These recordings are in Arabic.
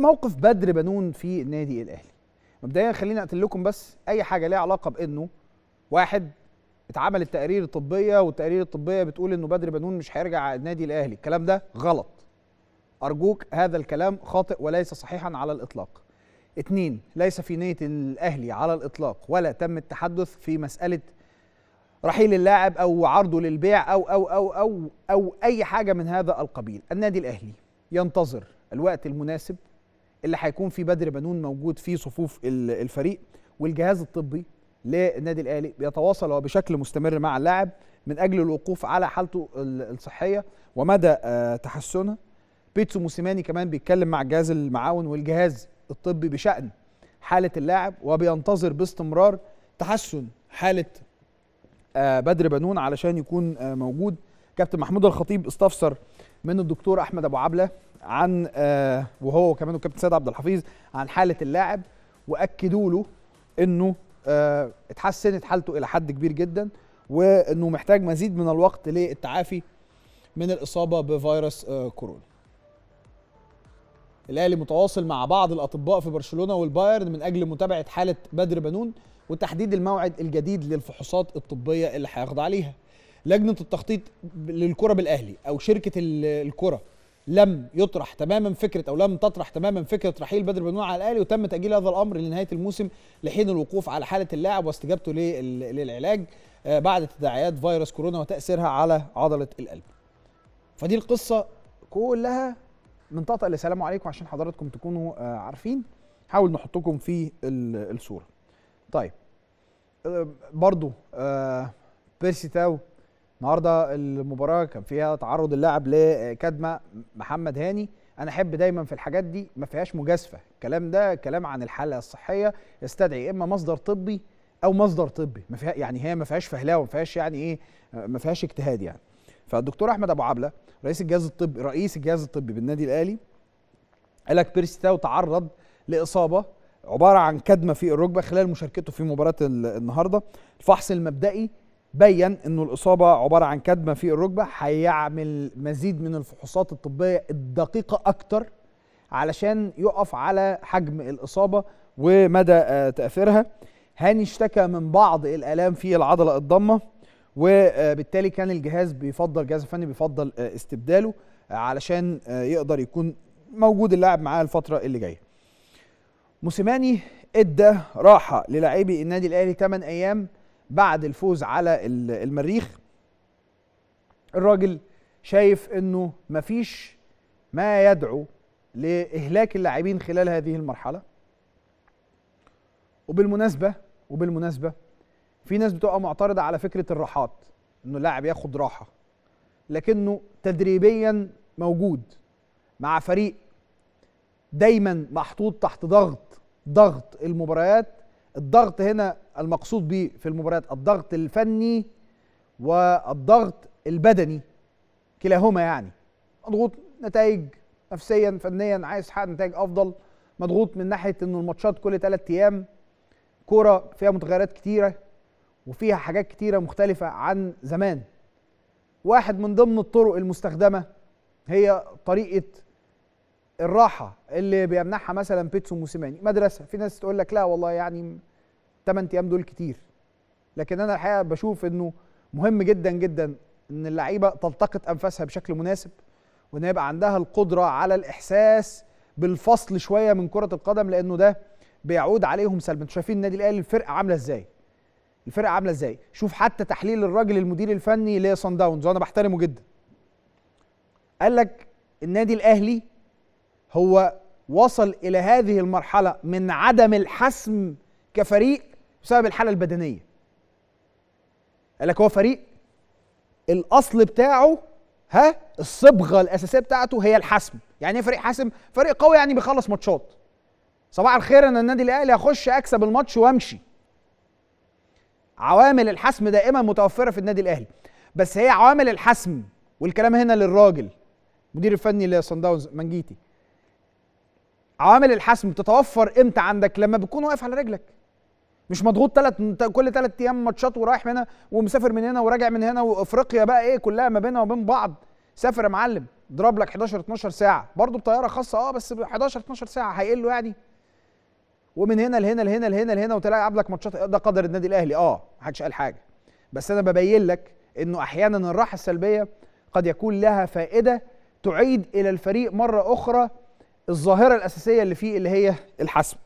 موقف بدر بنون في النادي الاهلي مبدئيا خليني اقتل لكم بس اي حاجه ليها علاقه بانه واحد اتعمل التقارير الطبيه والتقارير الطبيه بتقول انه بدر بنون مش هيرجع النادي الاهلي الكلام ده غلط ارجوك هذا الكلام خاطئ وليس صحيحا على الاطلاق اتنين ليس في نيه الاهلي على الاطلاق ولا تم التحدث في مساله رحيل اللاعب او عرضه للبيع او او او او او اي حاجه من هذا القبيل النادي الاهلي ينتظر الوقت المناسب اللي هيكون في بدر بنون موجود في صفوف الفريق والجهاز الطبي للنادي الاهلي بيتواصل وبشكل مستمر مع اللاعب من اجل الوقوف على حالته الصحيه ومدى آه، تحسنها بيتسو موسيماني كمان بيتكلم مع الجهاز المعاون والجهاز الطبي بشان حاله اللاعب وبينتظر باستمرار تحسن حاله آه، بدر بنون علشان يكون آه، موجود كابتن محمود الخطيب استفسر من الدكتور احمد ابو عبله عن آه، وهو وكمان الكابتن سيد عبد الحفيظ عن حاله اللاعب واكدوا له انه آه، اتحسنت حالته الى حد كبير جدا وانه محتاج مزيد من الوقت للتعافي من الاصابه بفيروس آه، كورونا. الاهلي متواصل مع بعض الاطباء في برشلونه والبايرن من اجل متابعه حاله بدر بنون وتحديد الموعد الجديد للفحوصات الطبيه اللي هياخد عليها. لجنه التخطيط للكره بالاهلي او شركه الكره لم يطرح تماما فكره او لم تطرح تماما فكره رحيل بدر بن على الاهلي وتم تاجيل هذا الامر لنهايه الموسم لحين الوقوف على حاله اللاعب واستجابته للعلاج آه، بعد تداعيات فيروس كورونا وتاثيرها على عضله القلب. فدي القصه كلها من طقطق السلام عليكم عشان حضراتكم تكونوا آه، عارفين حاول نحطكم في الصوره. طيب آه، برضو بيرسي تاو النهارده المباراه كان فيها تعرض اللاعب لكدمه محمد هاني انا احب دايما في الحاجات دي ما فيهاش مجازفه الكلام ده كلام عن الحاله الصحيه يستدعي اما مصدر طبي او مصدر طبي ما فيها يعني هي ما فيهاش فهلاوه ما فيهاش يعني ايه ما فيهاش اجتهاد يعني فالدكتور احمد ابو عبله رئيس الجهاز الطبي رئيس الجهاز الطبي بالنادي الاهلي قال لك بيرستاو تعرض لاصابه عباره عن كدمه في الركبه خلال مشاركته في مباراه النهارده الفحص المبدئي بين انه الاصابه عباره عن كدمه في الركبه هيعمل مزيد من الفحوصات الطبيه الدقيقه اكتر علشان يقف على حجم الاصابه ومدى آه، تاثيرها هاني اشتكى من بعض الالام في العضله الضمه وبالتالي آه، كان الجهاز بيفضل الجهاز الفني بيفضل آه، استبداله علشان يقدر يكون موجود اللاعب معاه الفتره اللي جايه موسيماني ادى راحه للاعبي النادي الاهلي 8 ايام بعد الفوز على المريخ الراجل شايف انه مفيش ما يدعو لاهلاك اللاعبين خلال هذه المرحله وبالمناسبه وبالمناسبه في ناس بتبقى معترضه على فكره الراحات انه اللاعب ياخد راحه لكنه تدريبيا موجود مع فريق دايما محطوط تحت ضغط ضغط المباريات الضغط هنا المقصود به في المباريات الضغط الفني والضغط البدني كلاهما يعني مضغوط نتائج نفسيا فنيا عايز تحقق نتائج افضل مضغوط من ناحيه انه الماتشات كل ثلاث ايام كوره فيها متغيرات كتيره وفيها حاجات كتيره مختلفه عن زمان واحد من ضمن الطرق المستخدمه هي طريقه الراحه اللي بيمنحها مثلا بيتسو موسيماني مدرسه في ناس تقول لك لا والله يعني الثمان ايام دول كتير لكن انا الحقيقه بشوف انه مهم جدا جدا ان اللعيبه تلتقط انفاسها بشكل مناسب وان يبقى عندها القدره على الاحساس بالفصل شويه من كره القدم لانه ده بيعود عليهم سلبا انتوا شايفين النادي الاهلي الفرقه عامله ازاي الفرقه عامله ازاي شوف حتى تحليل الراجل المدير الفني لسان داونز وانا بحترمه جدا قال لك النادي الاهلي هو وصل الى هذه المرحله من عدم الحسم كفريق بسبب الحاله البدنيه قال لك هو فريق الاصل بتاعه ها الصبغه الاساسيه بتاعته هي الحسم يعني ايه فريق حاسم فريق قوي يعني بيخلص ماتشات صباح الخير انا النادي الاهلي هخش اكسب الماتش وامشي عوامل الحسم دائما متوفره في النادي الاهلي بس هي عوامل الحسم والكلام هنا للراجل المدير الفني لصن داونز منجيتي عوامل الحسم تتوفر امتى عندك لما بتكون واقف على رجلك مش مضغوط ثلاث كل ثلاث ايام ماتشات ورايح من هنا ومسافر من هنا وراجع من هنا وافريقيا بقى ايه كلها ما بينها وبين بعض سافر يا معلم اضرب لك 11 12 ساعه برضه بطياره خاصه اه بس 11 12 ساعه هيقل له يعني ومن هنا لهنا لهنا لهنا لهنا وتلعب لك ماتشات ده قدر النادي الاهلي اه محدش قال حاجه بس انا ببين لك انه احيانا الراحه السلبيه قد يكون لها فائده تعيد الى الفريق مره اخرى الظاهره الاساسيه اللي فيه اللي هي الحسم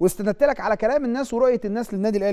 واستندت لك على كلام الناس ورؤيه الناس للنادي الاهلي